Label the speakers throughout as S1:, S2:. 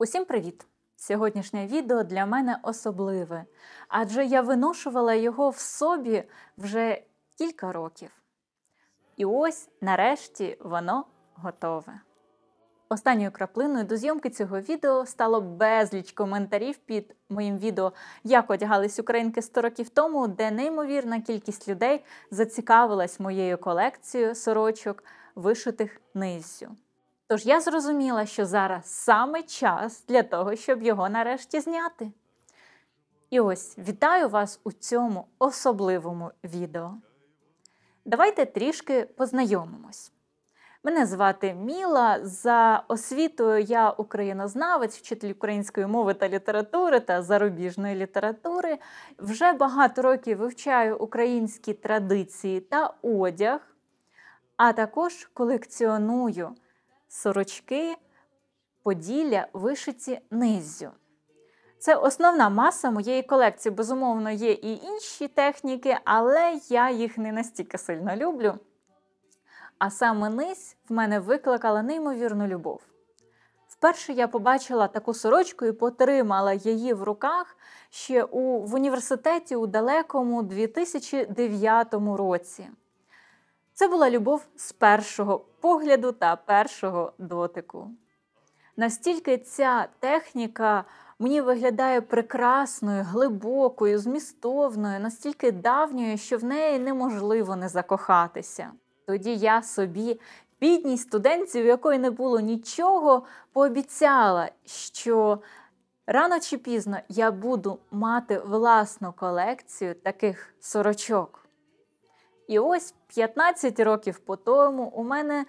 S1: Усім привіт! Сьогоднішнє відео для мене особливе, адже я виношувала його в собі вже кілька років. І ось нарешті воно готове. Останньою краплиною до зйомки цього відео стало безліч коментарів під моїм відео, як одягались українки 100 років тому, де неймовірна кількість людей зацікавилась моєю колекцією сорочок, вишитих ниссю. Тож я зрозуміла, що зараз саме час для того, щоб його нарешті зняти. І ось вітаю вас у цьому особливому відео. Давайте трішки познайомимось. Мене звати Міла. За освітою я українознавець, вчитель української мови та літератури та зарубіжної літератури. Вже багато років вивчаю українські традиції та одяг, а також колекціоную сорочки Поділля вишиті низзю. Це основна маса моєї колекції. Безумовно, є і інші техніки, але я їх не настільки сильно люблю а саме низь в мене викликала неймовірну любов. Вперше я побачила таку сорочку і потримала її в руках ще у, в університеті у далекому 2009 році. Це була любов з першого погляду та першого дотику. Настільки ця техніка мені виглядає прекрасною, глибокою, змістовною, настільки давньою, що в неї неможливо не закохатися. Тоді я собі, бідній студентці, у якої не було нічого, пообіцяла, що рано чи пізно я буду мати власну колекцію таких сорочок. І ось 15 років по тому у мене,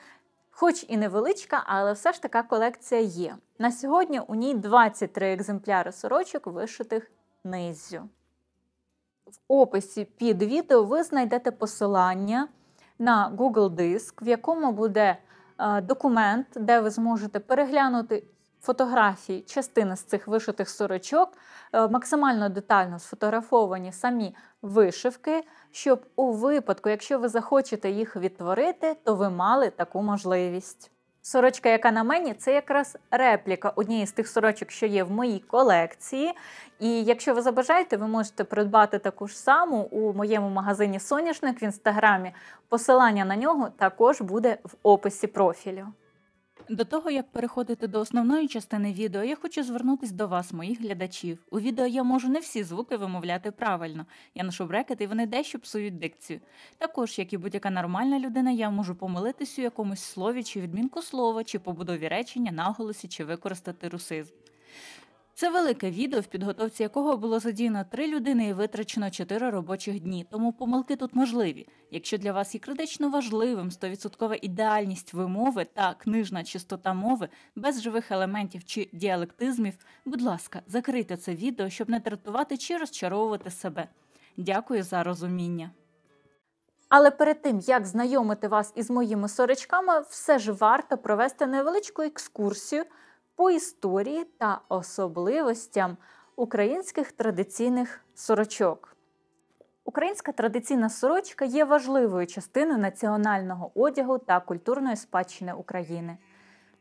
S1: хоч і невеличка, але все ж така колекція є. На сьогодні у ній 23 екземпляри сорочок, вишитих низю. В описі під відео ви знайдете посилання на Google диск, в якому буде е, документ, де ви зможете переглянути фотографії частини з цих вишитих сорочок, е, максимально детально сфотографовані самі вишивки, щоб у випадку, якщо ви захочете їх відтворити, то ви мали таку можливість. Сорочка, яка на мені, це якраз репліка однієї з тих сорочок, що є в моїй колекції. І якщо ви забажаєте, ви можете придбати таку ж саму у моєму магазині Соняшник в інстаграмі. Посилання на нього також буде в описі профілю. До того як переходити до основної частини відео, я хочу звернутися до вас, моїх глядачів. У відео я можу не всі звуки вимовляти правильно. Я ношу брекети і вони дещо псують дикцію. Також, як і будь-яка нормальна людина, я можу помилитись у якомусь слові чи відмінку слова, чи побудові речення, наголосі, чи використати русизм. Це велике відео, в підготовці якого було задіяно три людини і витрачено чотири робочих дні. Тому помилки тут можливі. Якщо для вас є критично важливим 100% ідеальність вимови та книжна чистота мови без живих елементів чи діалектизмів, будь ласка, закрийте це відео, щоб не дратувати чи розчаровувати себе. Дякую за розуміння. Але перед тим, як знайомити вас із моїми сорочками, все ж варто провести невеличку екскурсію по історії та особливостям українських традиційних сорочок. Українська традиційна сорочка є важливою частиною національного одягу та культурної спадщини України.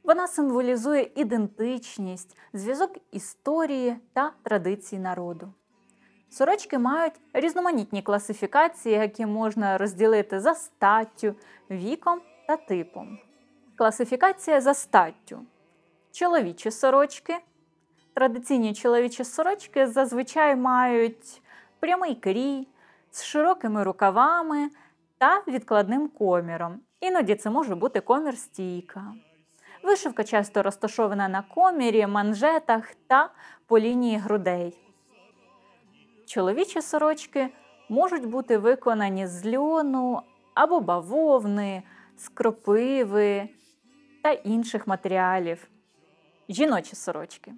S1: Вона символізує ідентичність, зв'язок історії та традицій народу. Сорочки мають різноманітні класифікації, які можна розділити за статтю, віком та типом. Класифікація за статтю чоловічі сорочки. Традиційні чоловічі сорочки зазвичай мають прямий крій з широкими рукавами та відкладним коміром. Іноді це може бути комір стійка. Вишивка часто розташована на комірі, манжетах та по лінії грудей. Чоловічі сорочки можуть бути виконані з льону або бавовни, з кропиви та інших матеріалів жіночі сорочки.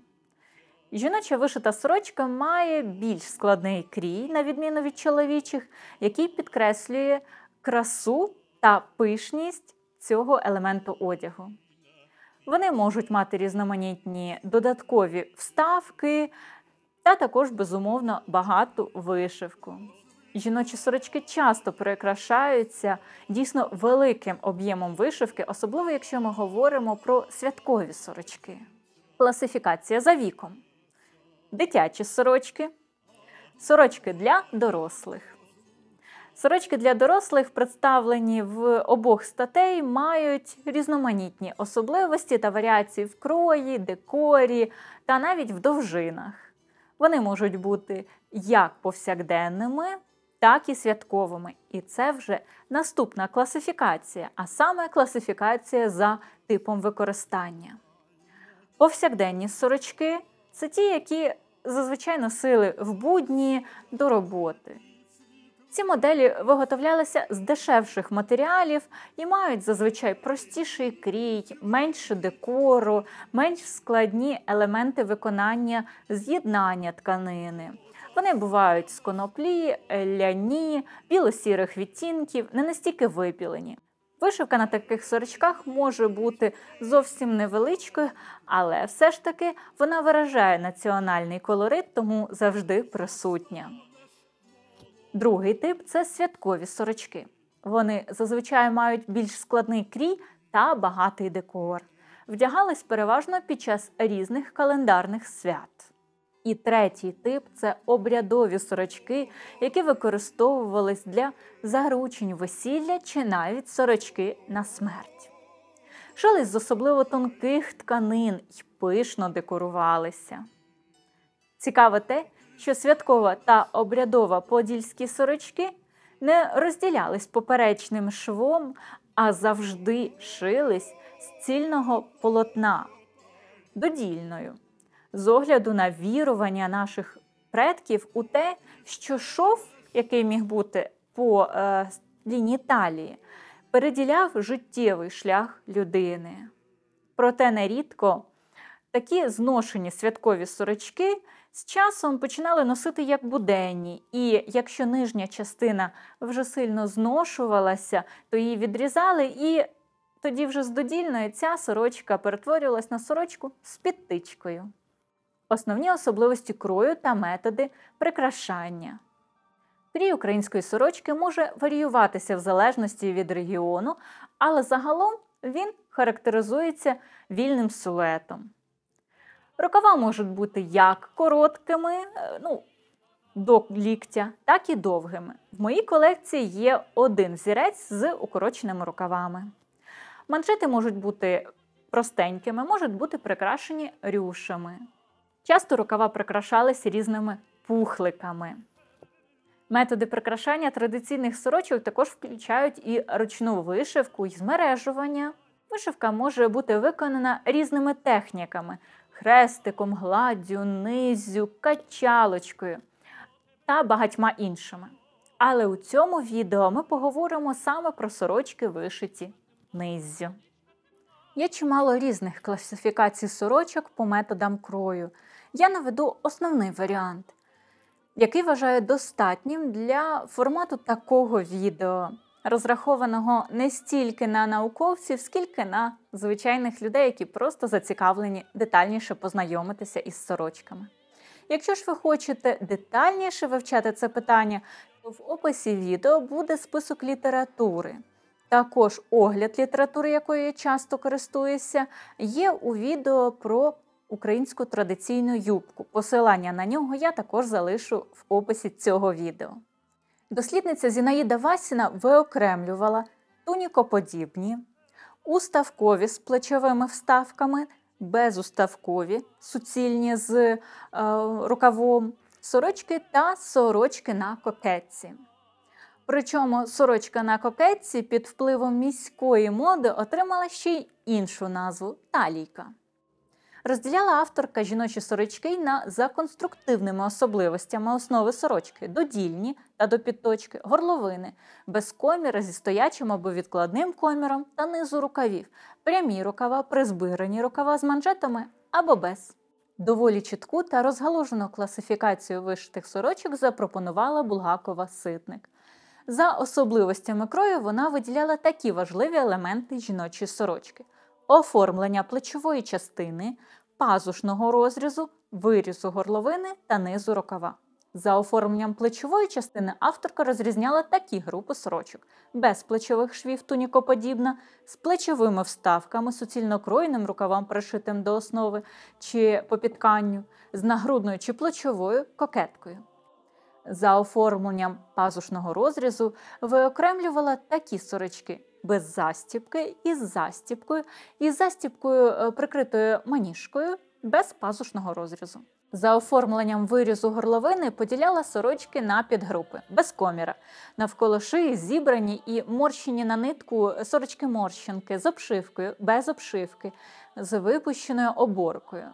S1: Жіноча вишита сорочка має більш складний крій, на відміну від чоловічих, який підкреслює красу та пишність цього елементу одягу. Вони можуть мати різноманітні додаткові вставки та також, безумовно, багату вишивку. Жіночі сорочки часто перекрашаються дійсно великим об'ємом вишивки, особливо якщо ми говоримо про святкові сорочки класифікація за віком, дитячі сорочки, сорочки для дорослих. Сорочки для дорослих, представлені в обох статей, мають різноманітні особливості та варіації в крої, декорі та навіть в довжинах. Вони можуть бути як повсякденними, так і святковими. І це вже наступна класифікація, а саме класифікація за типом використання. Повсякденні сорочки це ті, які зазвичай носили в будні до роботи. Ці моделі виготовлялися з дешевших матеріалів і мають зазвичай простіший крій, менше декору, менш складні елементи виконання з'єднання тканини. Вони бувають з коноплі, ляні, біло-сірих відтінків, не настільки випілені. Вишивка на таких сорочках може бути зовсім невеличкою, але все ж таки вона виражає національний колорит, тому завжди присутня. Другий тип це святкові сорочки. Вони зазвичай мають більш складний крій та багатий декор. Вдягались переважно під час різних календарних свят. І третій тип це обрядові сорочки, які використовувались для заручень весілля чи навіть сорочки на смерть. Шили з особливо тонких тканин і пишно декорувалися. Цікаво те, що святкова та обрядова подільські сорочки не розділялись поперечним швом, а завжди шились з цільного полотна додільною з огляду на вірування наших предків у те, що шов, який міг бути по е, лінії талії, переділяв життєвий шлях людини. Проте нерідко такі зношені святкові сорочки з часом починали носити як буденні, і якщо нижня частина вже сильно зношувалася, то її відрізали і. Тоді вже з додільної ця сорочка перетворювалась на сорочку з підтичкою основні особливості крою та методи прикрашання. Крій української сорочки може варіюватися в залежності від регіону, але загалом він характеризується вільним силуетом. Рукава можуть бути як короткими, е, ну, до ліктя, так і довгими. В моїй колекції є один зірець з укороченими рукавами. Манжети можуть бути простенькими, можуть бути прикрашені рюшами. Часто рукава прикрашались різними пухликами. Методи прикрашання традиційних сорочок також включають і ручну вишивку і змережування. Вишивка може бути виконана різними техніками хрестиком, гладдю, низю, качалочкою та багатьма іншими. Але у цьому відео ми поговоримо саме про сорочки вишиті низю. Є чимало різних класифікацій сорочок по методам крою я наведу основний варіант, який вважаю достатнім для формату такого відео, розрахованого не стільки на науковців, скільки на звичайних людей, які просто зацікавлені детальніше познайомитися із сорочками. Якщо ж ви хочете детальніше вивчати це питання, то в описі відео буде список літератури. Також огляд літератури, якою я часто користуюся, є у відео про українську традиційну юбку. Посилання на нього я також залишу в описі цього відео. Дослідниця Зінаїда Васіна виокремлювала тунікоподібні, уставкові з плечовими вставками, безуставкові, суцільні з е, рукавом, сорочки та сорочки на кокетці. Причому сорочка на кокетці під впливом міської моди отримала ще й іншу назву талійка розділяла авторка жіночі сорочки на за конструктивними особливостями основи сорочки додільні та до підточки, горловини, без коміра зі стоячим або відкладним коміром та низу рукавів, прямі рукава, призбирані рукава з манжетами або без. Доволі чітку та розгалужену класифікацію вишитих сорочок запропонувала Булгакова ситник. За особливостями крою вона виділяла такі важливі елементи жіночої сорочки оформлення плечової частини, пазушного розрізу, вирізу горловини та низу рукава. За оформленням плечової частини авторка розрізняла такі групи сорочок: без плечових швів тунікоподібна, з плечовими вставками, суцільнокроєним рукавам пришитим до основи чи попітканню, з нагрудною чи плечовою кокеткою. За оформленням пазушного розрізу виокремлювала такі сорочки без застіпки, із застіпкою, із застіпкою е, прикритою маніжкою без пазушного розрізу. За оформленням вирізу горловини поділяла сорочки на підгрупи без коміра. Навколо шиї зібрані і морщені на нитку сорочки морщинки з обшивкою, без обшивки, з випущеною оборкою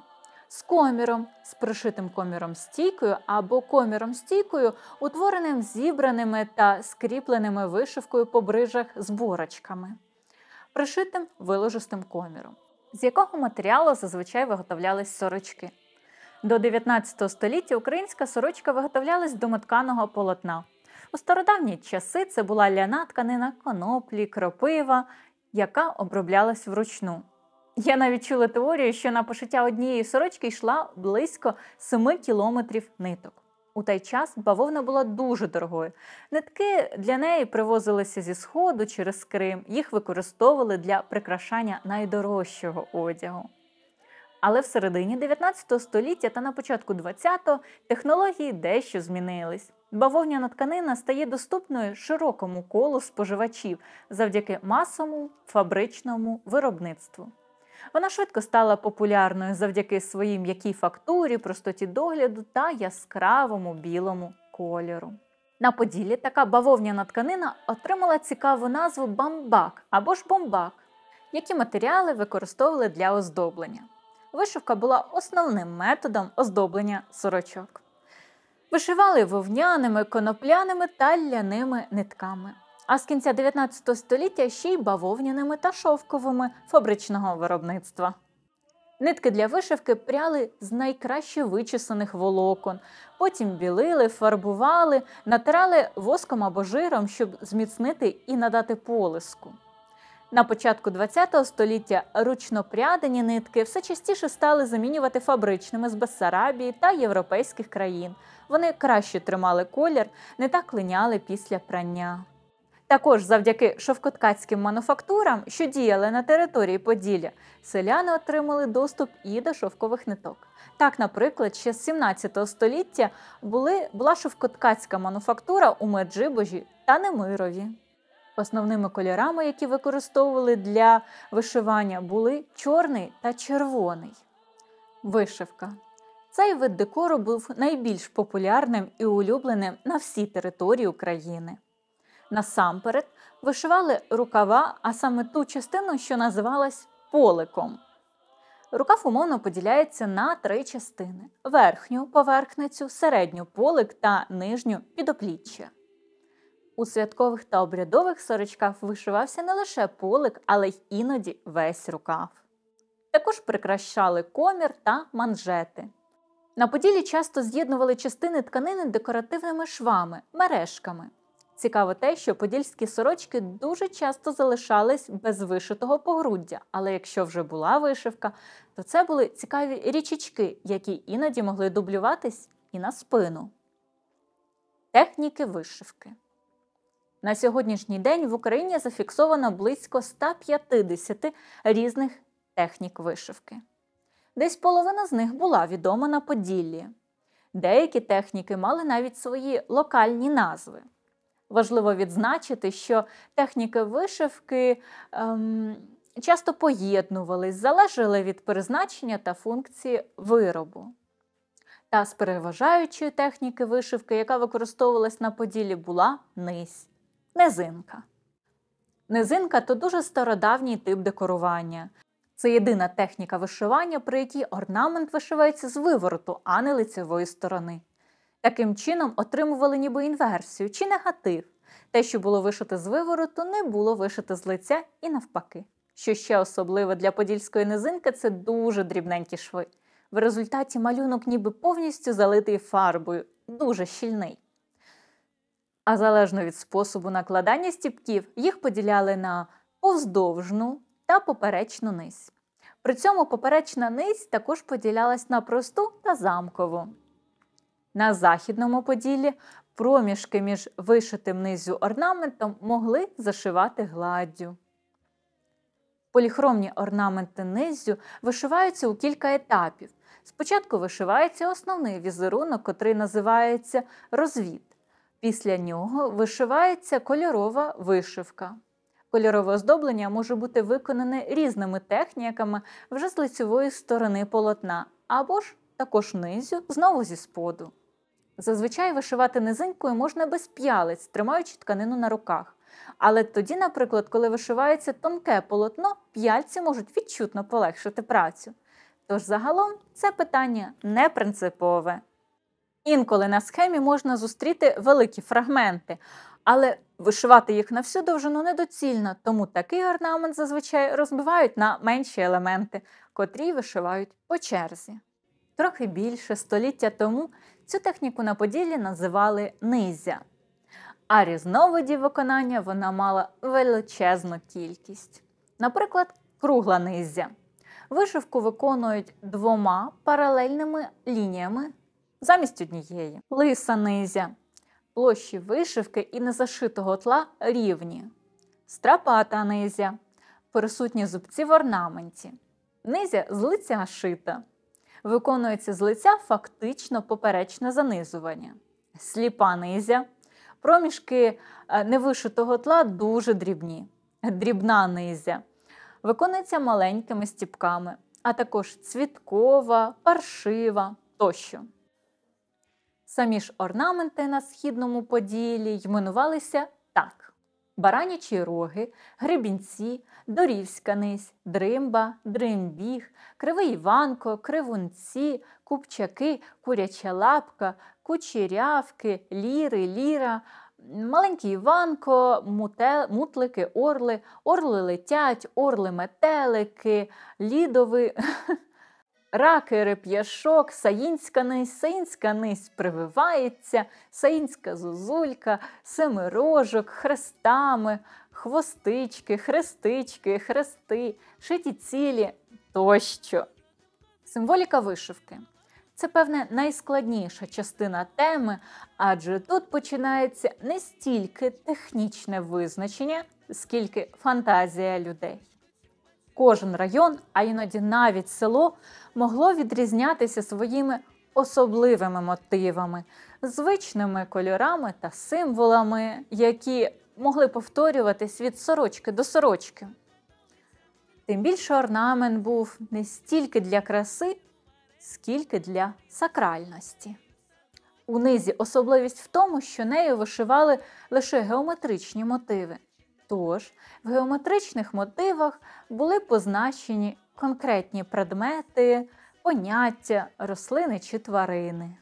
S1: з коміром, з пришитим коміром стійкою або коміром стійкою, утвореним зібраними та скріпленими вишивкою по брижах з борочками, пришитим виложистим коміром, з якого матеріалу зазвичай виготовлялись сорочки. До 19 століття українська сорочка виготовлялась з домотканого полотна. У стародавні часи це була ляна тканина коноплі, кропива, яка оброблялась вручну. Я навіть чула теорію, що на пошиття однієї сорочки йшла близько 7 кілометрів ниток. У той час бавовна була дуже дорогою. Нитки для неї привозилися зі Сходу через Крим, їх використовували для прикрашання найдорожчого одягу. Але в середині 19 століття та на початку 20-го технології дещо змінились. Бавовняна тканина стає доступною широкому колу споживачів завдяки масовому фабричному виробництву. Вона швидко стала популярною завдяки своїй м'якій фактурі, простоті догляду та яскравому білому кольору. На Поділлі така бавовняна тканина отримала цікаву назву бамбак або ж бомбак, які матеріали використовували для оздоблення. Вишивка була основним методом оздоблення сорочок. Вишивали вовняними, конопляними та ляними нитками а з кінця 19 століття ще й бавовняними та шовковими фабричного виробництва. Нитки для вишивки пряли з найкраще вичесаних волокон, потім білили, фарбували, натирали воском або жиром, щоб зміцнити і надати полиску. На початку ХХ століття ручно нитки все частіше стали замінювати фабричними з Бессарабії та європейських країн. Вони краще тримали колір, не так линяли після прання. Також завдяки шовкоткацьким мануфактурам, що діяли на території Поділля, селяни отримали доступ і до шовкових ниток. Так, наприклад, ще з 17 століття були, була шовкоткацька мануфактура у Меджибожі та Немирові. Основними кольорами, які використовували для вишивання, були чорний та червоний. Вишивка. Цей вид декору був найбільш популярним і улюбленим на всій території України. Насамперед вишивали рукава, а саме ту частину, що називалась поликом. Рукав умовно поділяється на три частини: верхню поверхницю, середню полик та нижню підопліччя. У святкових та обрядових сорочках вишивався не лише полик, але й іноді весь рукав. Також прикращали комір та манжети. На поділі часто з'єднували частини тканини декоративними швами, мережками. Цікаво те, що подільські сорочки дуже часто залишались без вишитого погруддя, але якщо вже була вишивка, то це були цікаві річечки, які іноді могли дублюватись і на спину. Техніки вишивки. На сьогоднішній день в Україні зафіксовано близько 150 різних технік вишивки. Десь половина з них була відома на Поділлі. Деякі техніки мали навіть свої локальні назви важливо відзначити, що техніки вишивки ем, часто поєднувались, залежали від призначення та функції виробу. Та з переважаючої техніки вишивки, яка використовувалась на поділі, була низь низинка. Низинка то дуже стародавній тип декорування. Це єдина техніка вишивання, при якій орнамент вишивається з вивороту, а не лицевої сторони. Таким чином отримували ніби інверсію чи негатив. Те, що було вишите з вивороту, не було вишите з лиця і навпаки. Що ще особливе для подільської низинки це дуже дрібненькі шви. В результаті малюнок ніби повністю залитий фарбою, дуже щільний. А залежно від способу накладання стіпків, їх поділяли на повздовжну та поперечну низь. При цьому поперечна низь також поділялась на просту та замкову. На західному поділлі проміжки між вишитим низю орнаментом могли зашивати гладдю. Поліхромні орнаменти низю вишиваються у кілька етапів. Спочатку вишивається основний візерунок, котрий називається розвід. Після нього вишивається кольорова вишивка. Кольорове оздоблення може бути виконане різними техніками вже з лицевої сторони полотна або ж також низю знову зі споду. Зазвичай вишивати низенькою можна без п'ялець, тримаючи тканину на руках. Але тоді, наприклад, коли вишивається тонке полотно, п'яльці можуть відчутно полегшити працю. Тож загалом це питання не принципове. Інколи на схемі можна зустріти великі фрагменти, але вишивати їх на всю довжину недоцільно, тому такий орнамент зазвичай розбивають на менші елементи, котрі вишивають по черзі. Трохи більше століття тому Цю техніку на Поділлі називали низя, а різновидів виконання вона мала величезну кількість. Наприклад, кругла низя. Вишивку виконують двома паралельними лініями замість однієї. Лиса низя. Площі вишивки і незашитого тла рівні. Страпата низя. Присутні зубці в орнаменті. Низя з лиця шита виконується з лиця фактично поперечне занизування. Сліпа низя. Проміжки е, невишитого тла дуже дрібні, дрібна низя. Виконується маленькими стіпками, а також цвіткова, паршива тощо. Самі ж орнаменти на східному поділі йменувалися так баранячі роги, грибінці, дорівська низь, дримба, дримбіг, кривий Іванко, кривунці, купчаки, куряча лапка, кучерявки, ліри, ліра. Маленький Іванко, мутел, мутлики, орли, орли летять, орли метелики, лідови, Раки, реп'яшок, саїнська низь, саїнська низь прививається, саїнська зузулька, семирожок, хрестами, хвостички, хрестички, хрести, шиті цілі тощо. Символіка вишивки. Це, певне, найскладніша частина теми, адже тут починається не стільки технічне визначення, скільки фантазія людей кожен район, а іноді навіть село, могло відрізнятися своїми особливими мотивами, звичними кольорами та символами, які могли повторюватись від сорочки до сорочки. Тим більше орнамент був не стільки для краси, скільки для сакральності. У низі особливість в тому, що нею вишивали лише геометричні мотиви. Тож в геометричних мотивах були позначені конкретні предмети, поняття, рослини чи тварини.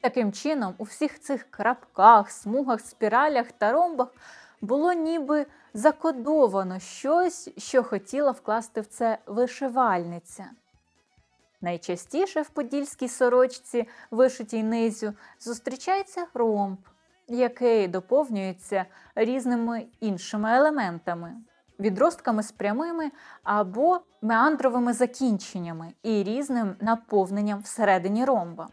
S1: Таким чином, у всіх цих крапках, смугах, спіралях та ромбах було ніби закодовано щось, що хотіла вкласти в це вишивальниця. Найчастіше в подільській сорочці, вишитій низю, зустрічається ромб який доповнюється різними іншими елементами, відростками з прямими або меандровими закінченнями і різним наповненням всередині ромба.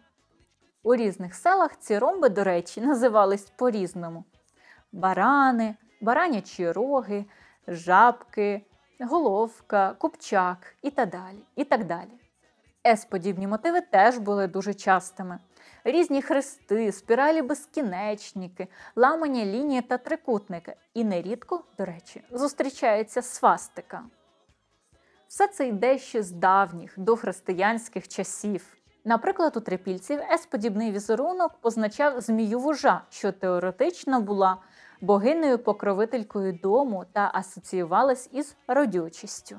S1: У різних селах ці ромби, до речі, називались по-різному: барани, баранячі роги, жабки, головка, купчак і так далі. І так далі. С-подібні мотиви теж були дуже частими різні хрести, спіралі безкінечники, ламані лінії та трикутники. І нерідко, до речі, зустрічається свастика. Все це йде ще з давніх дохристиянських часів. Наприклад, у трипільців подібний візерунок позначав змію вужа, що теоретично була богинею покровителькою дому та асоціювалась із родючістю.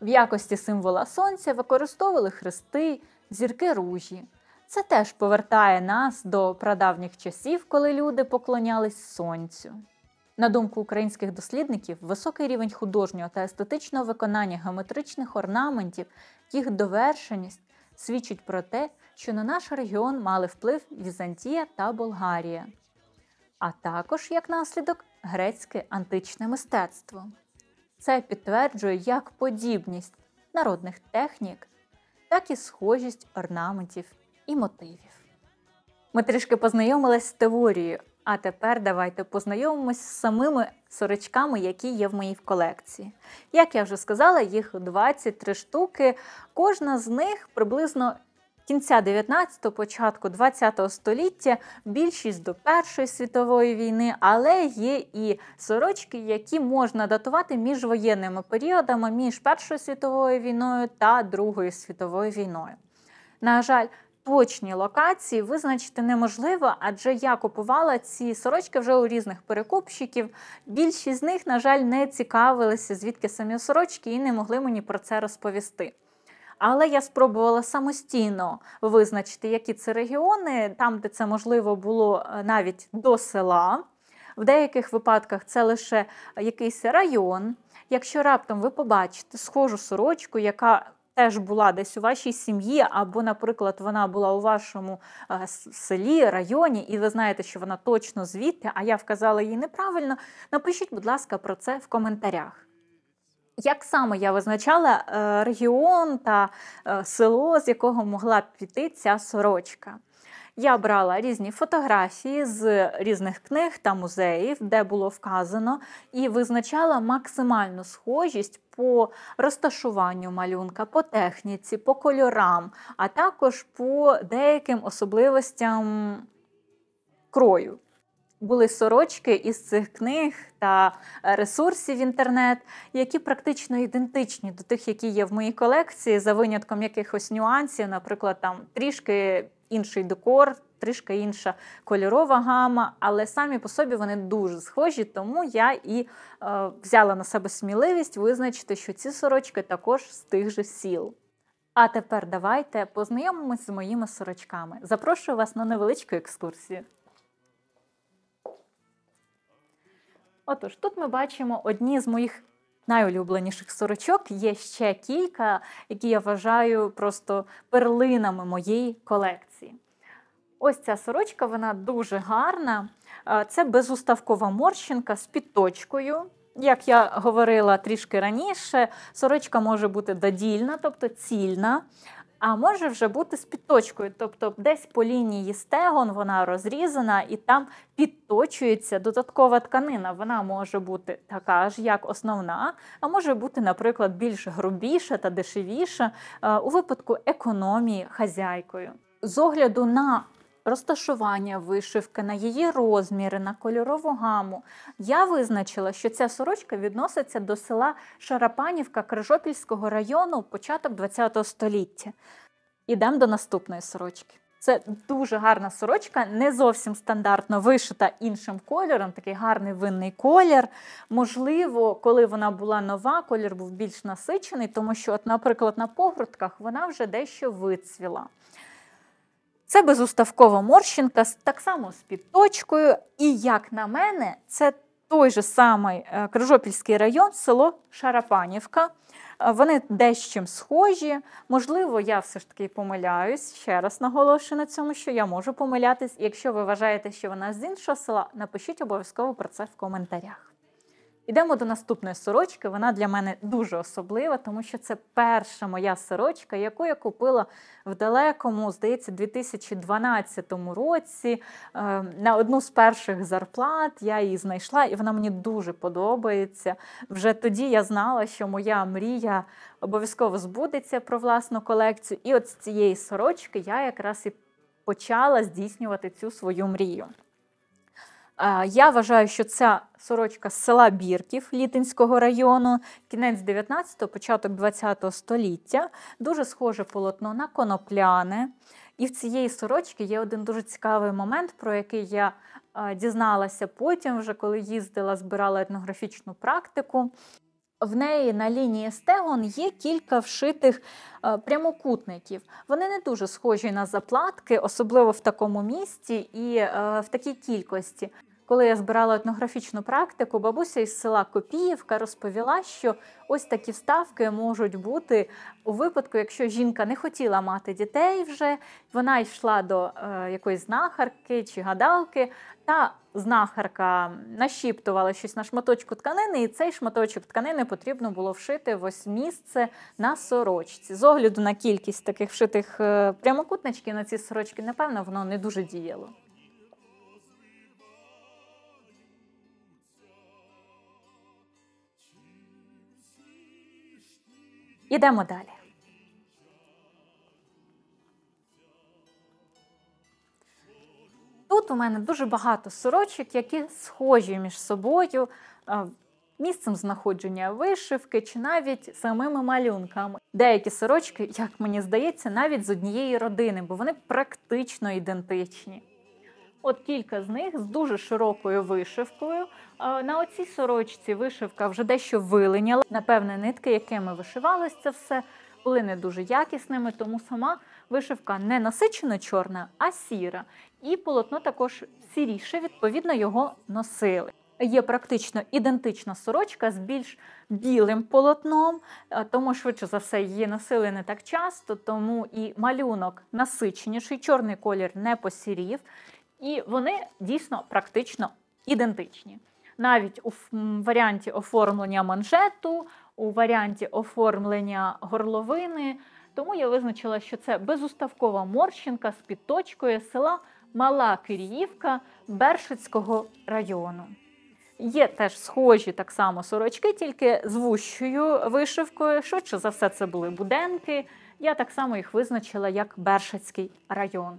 S1: В якості символа сонця використовували хрести, зірки ружі. Це теж повертає нас до прадавніх часів, коли люди поклонялись сонцю. На думку українських дослідників, високий рівень художнього та естетичного виконання геометричних орнаментів, їх довершеність свідчить про те, що на наш регіон мали вплив Візантія та Болгарія, а також, як наслідок, грецьке античне мистецтво. Це підтверджує як подібність народних технік, так і схожість орнаментів і мотивів. Ми трішки познайомились з теорією, а тепер давайте познайомимось з самими сорочками, які є в моїй колекції. Як я вже сказала, їх 23 штуки. Кожна з них приблизно кінця 19-го, початку 20-го століття, більшість до Першої світової війни, але є і сорочки, які можна датувати між воєнними періодами, між Першою світовою війною та Другою світовою війною. На жаль, Точні локації визначити неможливо, адже я купувала ці сорочки вже у різних перекупщиків. Більшість з них, на жаль, не цікавилися, звідки самі сорочки, і не могли мені про це розповісти. Але я спробувала самостійно визначити, які це регіони, там, де це можливо було е, навіть до села. В деяких випадках це лише якийсь район. Якщо раптом ви побачите схожу сорочку, яка теж була десь у вашій сім'ї, або, наприклад, вона була у вашому е, селі, районі, і ви знаєте, що вона точно звідти, а я вказала її неправильно. Напишіть, будь ласка, про це в коментарях. Як саме я визначала е, регіон та е, село, з якого могла піти ця сорочка? Я брала різні фотографії з різних книг та музеїв, де було вказано, і визначала максимальну схожість по розташуванню малюнка, по техніці, по кольорам, а також по деяким особливостям крою. Були сорочки із цих книг та ресурсів в інтернет, які практично ідентичні до тих, які є в моїй колекції, за винятком якихось нюансів, наприклад, там трішки інший декор, трішки інша кольорова гама, але самі по собі вони дуже схожі, тому я і е, взяла на себе сміливість визначити, що ці сорочки також з тих же сіл. А тепер давайте познайомимось з моїми сорочками. Запрошую вас на невеличку екскурсію. Отож, тут ми бачимо одні з моїх найулюбленіших сорочок. Є ще кілька, які я вважаю просто перлинами моєї колекції. Ось ця сорочка, вона дуже гарна. Е, це безуставкова морщинка з підточкою. Як я говорила трішки раніше, сорочка може бути додільна, тобто цільна а може вже бути з підточкою. Тобто, десь по лінії стегон вона розрізана і там підточується додаткова тканина. Вона може бути така ж, як основна, а може бути, наприклад, більш грубіша та дешевіша е, у випадку економії хазяйкою. З огляду на розташування вишивки, на її розміри, на кольорову гаму, я визначила, що ця сорочка відноситься до села Шарапанівка Крижопільського району початок ХХ століття. Ідемо до наступної сорочки. Це дуже гарна сорочка, не зовсім стандартно вишита іншим кольором, такий гарний винний колір. Можливо, коли вона була нова, колір був більш насичений, тому що, от, наприклад, на погрудках вона вже дещо вицвіла. Це безуставкова морщинка, так само з підточкою. І, як на мене, це той же самий е, Крижопільський район, село Шарапанівка. Е, вони дещо схожі. Можливо, я все ж таки помиляюсь. Ще раз наголошую на цьому, що я можу помилятись. Якщо ви вважаєте, що вона з іншого села, напишіть обов'язково про це в коментарях. Ідемо до наступної сорочки. Вона для мене дуже особлива, тому що це перша моя сорочка, яку я купила в далекому, здається, 2012 році. Е, на одну з перших зарплат я її знайшла, і вона мені дуже подобається. Вже тоді я знала, що моя мрія обов'язково збудеться про власну колекцію. І от з цієї сорочки я якраз і почала здійснювати цю свою мрію. Е, я вважаю, що ця сорочка з села Бірків Літинського району, кінець 19-го, початок 20-го століття. Дуже схоже полотно на конопляне. І в цієї сорочки є один дуже цікавий момент, про який я е, дізналася потім, вже коли їздила, збирала етнографічну практику. В неї на лінії стегон є кілька вшитих е, прямокутників. Вони не дуже схожі на заплатки, особливо в такому місці і е, в такій кількості. Коли я збирала етнографічну практику, бабуся із села Копіївка розповіла, що ось такі вставки можуть бути у випадку, якщо жінка не хотіла мати дітей вже, вона йшла до е, якоїсь знахарки чи гадалки, та знахарка нашіптувала щось на шматочку тканини, і цей шматочок тканини потрібно було вшити в ось місце на сорочці. З огляду на кількість таких вшитих е, прямокутничків на ці сорочки, напевно, воно не дуже діяло. Ідемо далі. Тут у мене дуже багато сорочок, які схожі між собою, місцем знаходження вишивки чи навіть самими малюнками. Деякі сорочки, як мені здається, навіть з однієї родини, бо вони практично ідентичні. От кілька з них з дуже широкою вишивкою. На оцій сорочці вишивка вже дещо вилиняла. Напевне, нитки, якими вишивалось це все, були не дуже якісними, тому сама вишивка не насичено чорна, а сіра. І полотно також сіріше, відповідно, його носили. Є практично ідентична сорочка з більш білим полотном, тому швидше за все її носили не так часто, тому і малюнок насиченіший, чорний колір не посірів. І вони дійсно практично ідентичні. Навіть у варіанті оформлення манжету, у варіанті оформлення горловини. Тому я визначила, що це безуставкова морщинка з підточкою села Мала Киріївка Бершицького району. Є теж схожі так само сорочки, тільки з вущою вишивкою. Швидше за все, це були буденки. Я так само їх визначила як Бершицький район.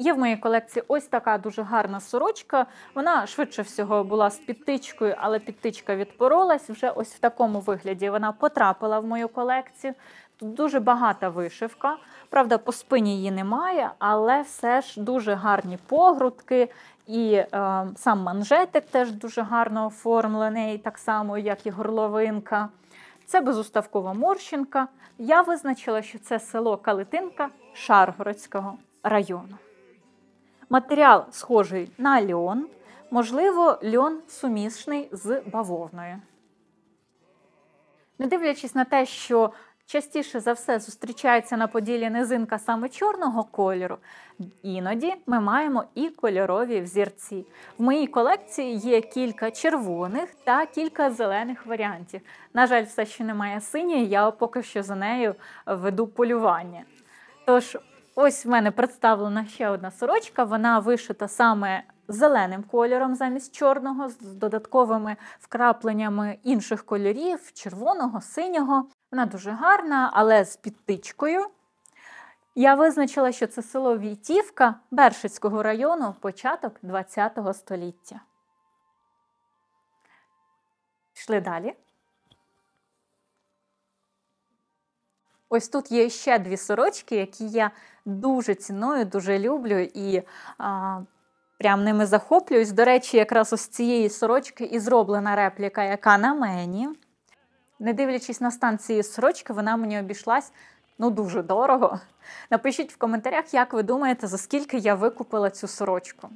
S1: Є в моїй колекції ось така дуже гарна сорочка. Вона швидше всього була з підтичкою, але підтичка відпоролась. Вже ось в такому вигляді вона потрапила в мою колекцію. Тут дуже багата вишивка. Правда, по спині її немає, але все ж дуже гарні погрудки. І е, сам манжетик теж дуже гарно оформлений, так само, як і горловинка. Це безуставкова морщинка. Я визначила, що це село Калитинка Шаргородського району. Матеріал схожий на льон, можливо, льон сумішний з бавовною. Не дивлячись на те, що частіше за все зустрічається на поділі низинка саме чорного кольору, іноді ми маємо і кольорові взірці. В моїй колекції є кілька червоних та кілька зелених варіантів. На жаль, все, що немає синьої, я поки що за нею веду полювання. Тож Ось в мене представлена ще одна сорочка, вона вишита саме зеленим кольором замість чорного, з додатковими вкрапленнями інших кольорів, червоного, синього. Вона дуже гарна, але з підтичкою. Я визначила, що це село Війтівка Бершицького району початок ХХ століття. Йшли далі. Ось тут є ще дві сорочки, які я дуже ціную, дуже люблю і а, прям ними захоплююсь. До речі, якраз ось цієї сорочки і зроблена репліка, яка на мені. Не дивлячись на стан цієї сорочки, вона мені обійшлась ну дуже дорого. Напишіть в коментарях, як ви думаєте, за скільки я викупила цю сорочку.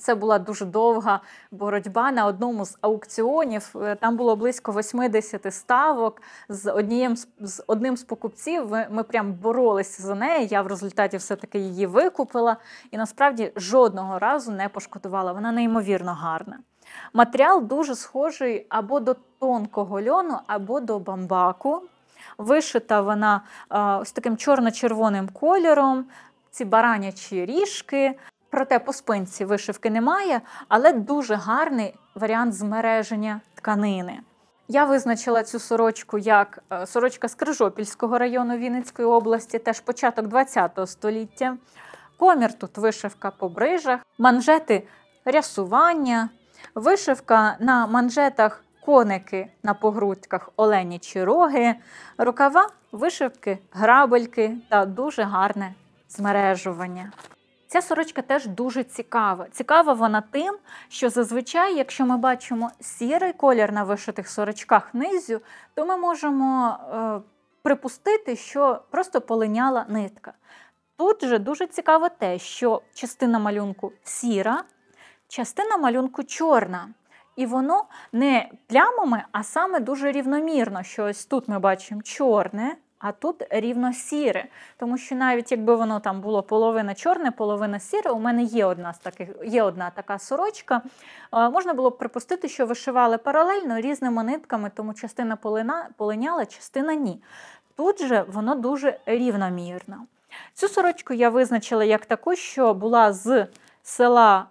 S1: Це була дуже довга боротьба на одному з аукціонів. Е, там було близько 80 ставок з однієм з одним з покупців. Ми прям боролися за неї. Я в результаті все-таки її викупила і насправді жодного разу не пошкодувала. Вона неймовірно гарна. Матеріал дуже схожий або до тонкого льону, або до бамбаку. Вишита вона е, ось таким чорно-червоним кольором. Ці баранячі ріжки, проте по спинці вишивки немає, але дуже гарний варіант змереження тканини. Я визначила цю сорочку як е, сорочка з Крижопільського району Вінницької області, теж початок ХХ століття. Комір тут вишивка по брижах, манжети рясування, вишивка на манжетах коники на погрудках олені чи роги, рукава, вишивки, грабельки та дуже гарне змережування. Ця сорочка теж дуже цікава. Цікава вона тим, що зазвичай, якщо ми бачимо сірий колір на вишитих сорочках низю, то ми можемо е, припустити, що просто полиняла нитка. Тут же дуже цікаво те, що частина малюнку сіра, частина малюнку чорна. І воно не плямами, а саме дуже рівномірно, що ось тут ми бачимо чорне, а тут рівно сіре. Тому що навіть якби воно там було половина чорне, половина сіре, у мене є одна з таких, є одна така сорочка. Можна було б припустити, що вишивали паралельно різними нитками, тому частина полиняла, частина ні. Тут же воно дуже рівномірно. Цю сорочку я визначила як таку, що була з села.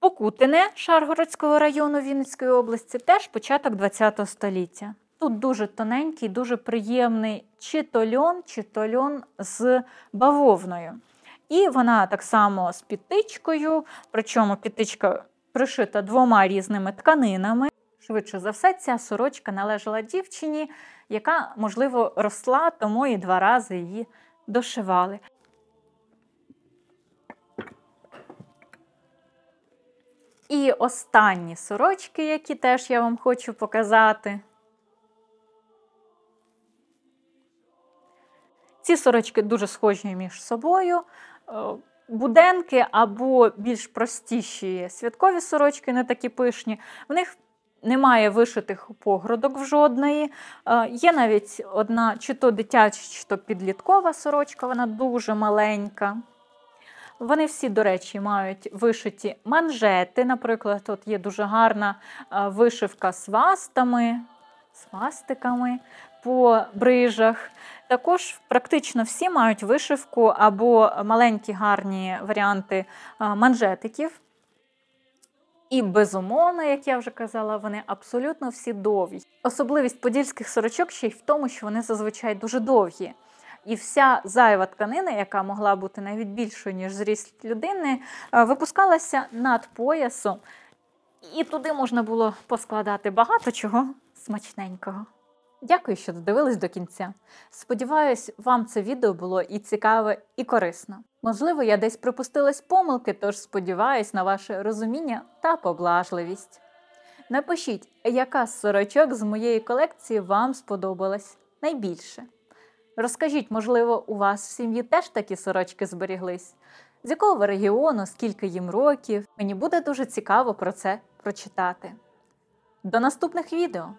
S1: Покутине Шаргородського району Вінницької області теж початок ХХ століття. Тут дуже тоненький, дуже приємний чи то льон, чи то льон з бавовною. І вона так само з підтичкою, причому пітичка пришита двома різними тканинами. Швидше за все, ця сорочка належала дівчині, яка, можливо, росла, тому і два рази її дошивали. І останні сорочки, які теж я вам хочу показати. Ці сорочки дуже схожі між собою. Е, буденки або більш простіші святкові сорочки, не такі пишні. В них немає вишитих погрудок в жодної. Е, є навіть одна чи то дитяча, чи то підліткова сорочка, вона дуже маленька. Вони всі, до речі, мають вишиті манжети. Наприклад, тут є дуже гарна е, вишивка свастами, свастиками по брижах. Також практично всі мають вишивку або маленькі гарні варіанти е, манжетиків. І, безумовно, як я вже казала, вони абсолютно всі довгі. Особливість подільських сорочок ще й в тому, що вони зазвичай дуже довгі. І вся зайва тканина, яка могла бути навіть більшою, ніж зріст людини, е, випускалася над поясом, і туди можна було поскладати багато чого смачненького. Дякую, що додивились до кінця. Сподіваюсь, вам це відео було і цікаве, і корисно. Можливо, я десь припустилась помилки, тож сподіваюсь на ваше розуміння та поблажливість. Напишіть, яка з сорочок з моєї колекції вам сподобалась найбільше. Розкажіть, можливо, у вас в сім'ї теж такі сорочки зберіглись? З якого ви регіону, скільки їм років? Мені буде дуже цікаво про це прочитати. До наступних відео!